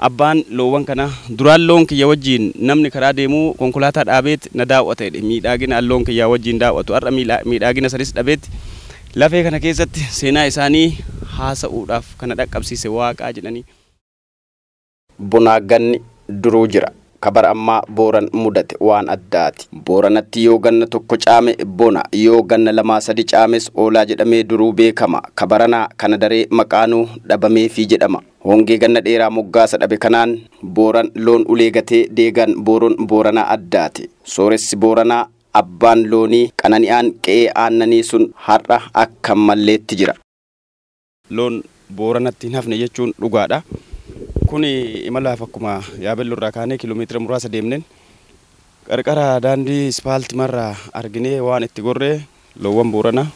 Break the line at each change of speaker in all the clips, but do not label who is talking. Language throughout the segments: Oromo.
abbaan loowwan kana duraan loon kiyya wajjiin namni karaa deemuu konkolaataa dhaabeet na daawwatedha miidhagina loon kiyyaa wajjiin daawwatu arra miidhagina sanis dhabeetti lafee kana keessatti seenaa isaanii haasa'uudhaaf kana dhaqqabsiise waaqaa jedhanii. Bunaaganni duruu jira. Kabara ammaa booran mudate waan addaati. Booranatti yoo ganna tokko caame bona yoo ganna lamaa sadi caames oolaa jedhamee duruu beekama. Kabaranaa kana daree maqaanuu dhabameefii jedhama. Hongee ganna dheeraa moggaasa dhabe kanaan booran loon ulee deegaan deegan booroon booranaa addaate. Sooressi booranaa abbaan loonii qanani'aan qe'ee aannanii sun har'a akka malleetti jira. Loon booranatti hafne jechuun dhugaadha. kun imalaaf akkuma yaabelloo irraa kaanee kiiloomeetira muraasa deemneen qarqara daandii ispaaltimarraa arginee waan itti gorree loowwan booranaa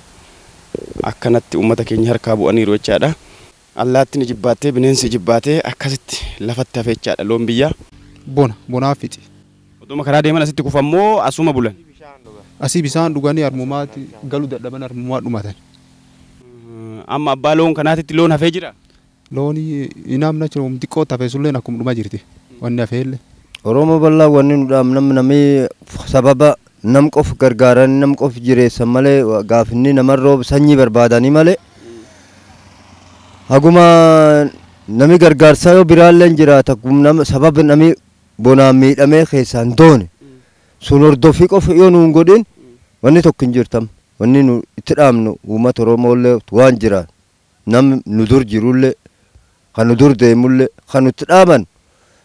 akkanatti ummata keenya harkaa bu'aniiru jechaadha. Allaattiin jibbaatee bineensi jibbaatee akkasitti lafatti hafe jechaadha loon biyyaa. Bona bonaa fixi. Otuma karaa deeman asitti kufammoo asuma bulan. Asii bisaan dhuganii harmumaatti galu dadhaban harmumaa dhumatan. Amma abbaa loon kanaatitti loon hafee jira?
loonii hin amnachu omti qoota hafeesullee akkuma dhumaa jirti wanni hafeelle. oromo bal'aa wanni nudhaaf nam nami sababa nam qof gargaaran nam qof jireessan malee gaafinni namarroo sanyii barbaadanii male haguma nami gargar gargaarsaa yoo biraallee jiraata nama sabab nami bonaan miidhamee keessaan doone sunor hordoffii qofa yoo nuun godhin wanni tokko hin jirtam wanni nu itti dhaamnu uummata Oromoo illee waan jiraan nam nudur dur kanu dur deemullee kanutti dhaaban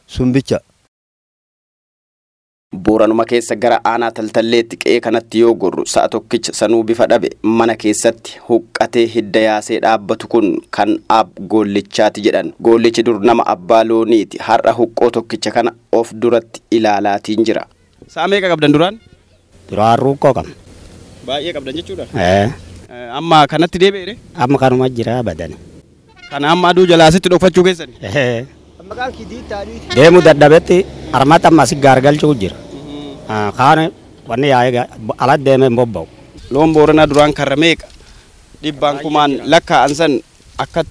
sun bicha.
Booranuma keessa gara aanaa taltalleetti qe'ee kanatti yoo gorru sa'a tokkicha sanuu bifa dhabe mana keessatti huqqatee hidda yaasee dhaabbatu kun kan ab goollichaati jedhan goollichi dur nama abbaa looniiti har'a huqqoo tokkicha kana of duratti ilaalaatiin jira. Sa'a meeqa qabdan duraan? Duraan rukkoo qabna. Baay'ee qabdan jechuudha. Amma kanatti Amma kanuma jira kana amma du jala sitti ki keessani. Maqaan de mu dadda beti, armata ammas gaargalchuu jira. Hmm. Ah, Kaan wanni ga ya, ya, ala deemee hin bobba'u. Loon Booranaa duraan karra meeqa di bankuman lakkaa'an san akat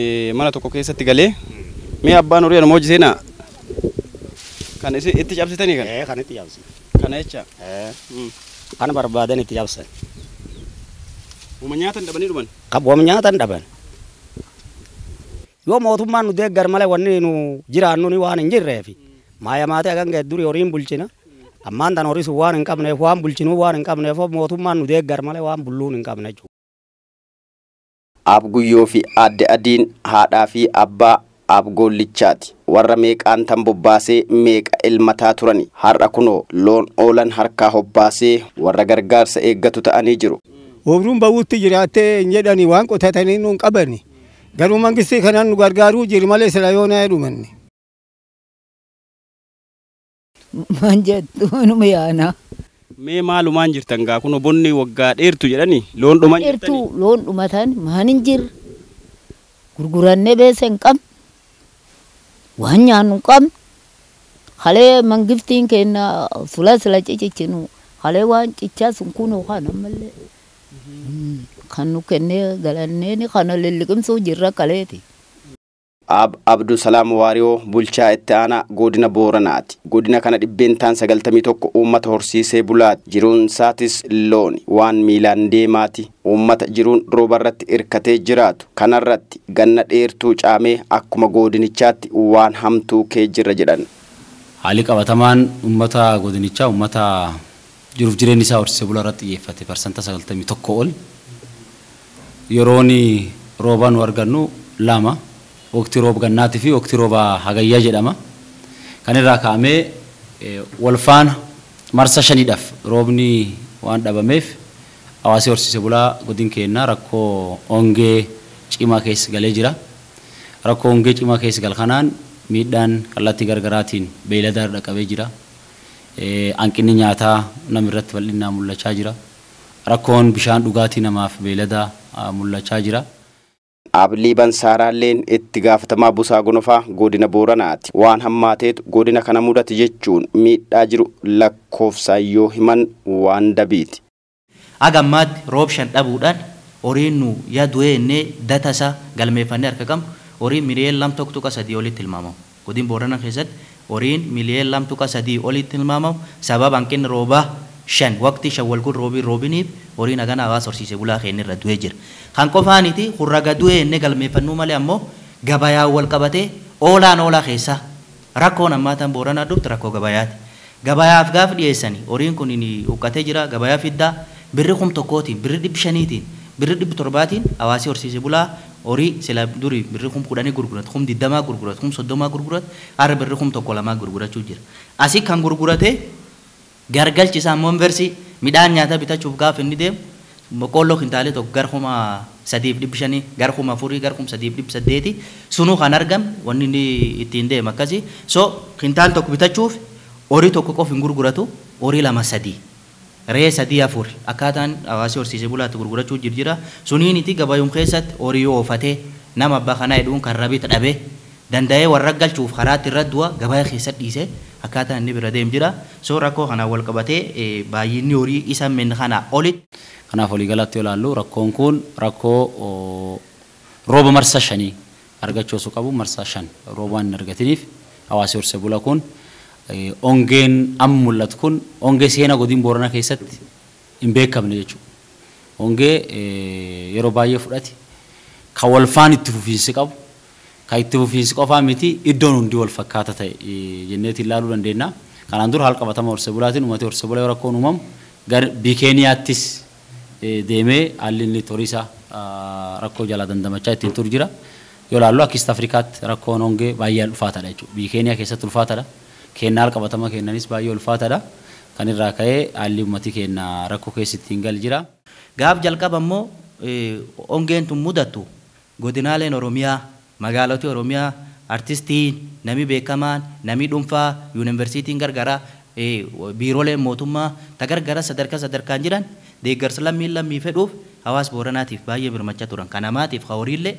eh, mana tokko keessatti galee hmm. mee abbaan horii anuma moji sina kan isi itti tani kan? Eh kan itti Kan Kana jecha? eh hmm. Kan barbaadan itti cabsan. daban ni duman. Kabu Wama nyaatan dhaban. yoo mootummaan nu deeggar malee wanni nu jiraannu ni waan hin jirreefi maayamaatee durii horiin bulchina ammaan tan horii sun waan hin qabneef waan bulchinu waan hin qabneef mootummaan nu deeggar malee waan bulluun hin qabne Abguyyoo fi adde adiin haadhaa fi abbaa abgoollichaati warra meeqaan tan bobbaasee meeqa ilmataa turani har'a kunoo loon oolan harkaa hobbaasee warra gargaarsa eeggatu ta'anii jiru. Obruun bawutti jiraattee hin waan qotatanii nu qabani. garuu mangistii kanaan nu gargaaruu jiru malee sila yoo naa dhumanne. Maan jettuunuma yaana. Mee maalumaan jirtan gaa kun bonni waggaa dheertu jedhani loon dhuman jirtani. Dheertu loon dhumatan maan hin jirre gurgurannee beessa hin qabne waan nyaannu hin qabne halee mangiftiin kenna fula sila cicicinu halee waan cichaa sun kunoo haan ammallee. kan nu kennee galanneen kana lilliqimsuu jirra kaleeti. Ab Abdulsalaam Waarioo bulchaa itti aanaa godina Booranaati. Godina kana dhibbeen taan sagaltamii tokko uummata horsiisee bulaati. Jiruun isaatis looni waan miilaan deemaati. Uummata jiruun rooba irratti hirkatee jiraatu. Kanarratti ganna dheertuu caamee akkuma godinichaatti waan hamtuu kee jira jedhan.
Haalli qabatamaan uummata godinichaa uummata jiruuf jireen isaa horsiisee bulaa irratti xiyyeeffate persanta sagaltamii tokko ol. yeroon roobaa nu argannu lama waqtii roob gannaatii fi waqtii rooba hagayyaa jedhama. Kan irraa kaa'amee e, walfaana marsa shaniidhaaf roobni waan dhabameef hawaasii horsiise bulaa godin keenyaa rakkoo ongee cimaa keessa galee jira. Rakkoo ongee cimaa keessa gal kanaan miidhaan kallattii gargaraatiin beeylada har'a qabee jira. E, hanqinni nyaataa namirratti bal'inaan mul'achaa jira. rakkoon bishaan dhugaatii namaaf beelada mul'achaa jira.
Ablii Bansaaraalleen itti gaafatamaa Busaa Gonofaa godina Booranaati. Waan hammaateetu godina kana mudate jechuun miidhaa jiru lakkoofsaan yoo himan waan dabiiti.
Aga ammaatti roobshan dhabuudhaan horiin nu yaaddu'eennee datasa galmeeffannee harka qabnu horiin miliyoon lamta tuqa tilmaamamu. Godin Booranaa keessatti horiin miliyoon lamta tuqa tilmaamamu sababa hanqinni roobaa shan waqtii shawwal kun roobiin roobiniif horiin hagana hawaas horsiise bulaa keenya irra du'ee jira. Kan qofaaniti hurra gadu'ee inni galmeeffannuu malee ammoo gabayaa wal qabatee oolaan oolaa keessa rakkoon ammaataan booranaa dhufti rakkoo gabayaati. Gabayaaf gaaf dhiyeessanii horiin kun huqqatee jira gabayaa fiddaa birri kum tokkootiin birri dhibbi shaniitiin birri dhibbi torbaatiin hawaasi horsiise bulaa horii silaa durii birri kum kudhanii gurguratu kum digdamaa gurguratu kum soddomaa gurguratu har'a birri kum tokko lamaa gurgurachuu jira. Asii kan gurguratee gargalchi isaan moonversii midhaan nyaataa bitachuuf gaafa inni deemu boqqoolloo kintaalee tokko garhuma sadiif dhibbi shanii garhuma afurii garhuma sadiif dhibbi saddeeti sunuu kan argame wanni inni ittiin deema akkasii so kintaal tokko bitachuuf horii tokko qof hin gurguratu horii lama sadii ree sadii afur akkaataan hawaasi horsiisee bulaatti gurgurachuu jirjira suniin itti gabayuun keessatti horii yoo oofatee nama abbaa kanaa jedhuun kan rabita dhabee danda'ee warra galchuuf karaatti irra du'a gabaa keessatti dhiisee akkaataan inni bira deem jira soora koo kanaan wal qabatee baay'inni horii isa min kana olitti. Kanaaf waliigalaatti olaallu
rakkoon kun rakkoo rooba marsa shanii argachuu osoo qabu marsaa shan roobaa hin argatiniif hawaasi horse bula kun ongeen amma mul'atu kun ongee seenaa godiin booranaa keessatti hin beekamne jechuudha. Ongee yeroo baay'ee fudhate kan walfaan itti fufiinsi qabu. fiis qofaa miti iddoon hundi wal fakkaata ta'e jenneet ilaaluu dandeenya. Kanaan dura halqabatama horse bulaatiin uummata horse bulaa yoo rakkoon uumamu gara bikeeniyaattis deemee haalli inni toriisaa rakkoo jalaa dandamachaa ittiin turu jira. Yoo ilaallu akka East Afrikaatti rakkoon hongee baay'ee ulfaataadha jechuudha. Bikeeniyaa keessatti ulfaataadha. Kennaa halqabatama kennanis baay'ee ulfaataadha. Kan irraa ka'ee haalli uummati keenyaa rakkoo keessa ittiin gal jira. Gaaf jalqaba
immoo hongeen tun mudatu godinaaleen Oromiyaa magaalotii Oromiyaa artistiin namni beekamaan namni dhuunfaa yuunivarsiitiin gargaraa biirooleen mootummaa ta gargara sadarkaa sadarkaan jiran deeggarsa lammii lammii fedhuuf hawaas booranaatiif baay'ee birmacha turan kanamaatiif hawariillee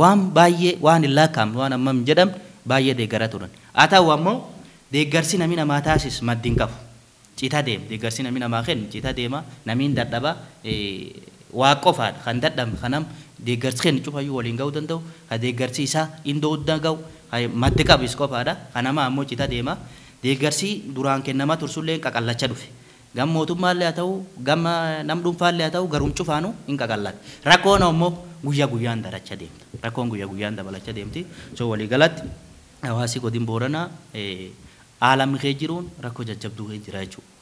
waan baay'ee waan hin laakkaamne waan ammam jedhamne baay'ee deeggara turan haa ta'u ammoo deeggarsi namni namaa taasis maddiin qabu citaa deema deeggarsi namni namaa kennu citaa deema namiin dadhabaa waaqofaadha kan dadhabe kanam deeggarsi cufayyuu waliin ga'uu danda'u ka deeggarsi isaa indoo danda'u maddi qabis qofaadha kanama ammoo cita deema deeggarsi duraan kennamaa tursullee qaqallacha dhufe gam mootummaallee haa ta'u gam nam dhuunfaallee haa ta'u garuun cufaanu hin qaqallatu rakkoon ammoo guyyaa guyyaan daracha deemta rakkoon guyyaa guyyaan dabalacha deemti soo waliigalatti hawaasi godin booranaa haala mixee jiruun rakkoo jajjabduu jira jechuudha.